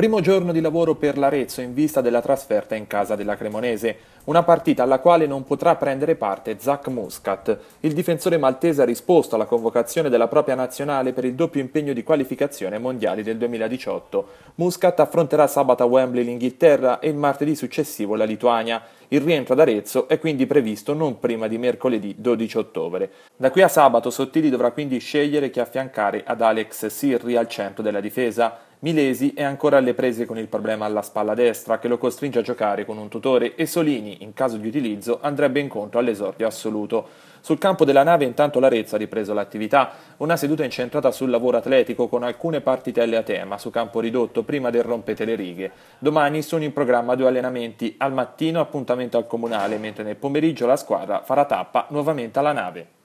Primo giorno di lavoro per l'Arezzo in vista della trasferta in casa della Cremonese, una partita alla quale non potrà prendere parte Zach Muscat. Il difensore maltese ha risposto alla convocazione della propria nazionale per il doppio impegno di qualificazione mondiali del 2018. Muscat affronterà sabato a Wembley l'Inghilterra e il martedì successivo la Lituania. Il rientro ad Arezzo è quindi previsto non prima di mercoledì 12 ottobre. Da qui a sabato Sottili dovrà quindi scegliere chi affiancare ad Alex Sirri al centro della difesa. Milesi è ancora alle prese con il problema alla spalla destra che lo costringe a giocare con un tutore e Solini, in caso di utilizzo, andrebbe incontro all'esordio assoluto. Sul campo della nave intanto l'Arezzo ha ripreso l'attività, una seduta incentrata sul lavoro atletico con alcune partitelle a tema su campo ridotto prima del rompete le righe. Domani sono in programma due allenamenti, al mattino appuntamento al comunale, mentre nel pomeriggio la squadra farà tappa nuovamente alla nave.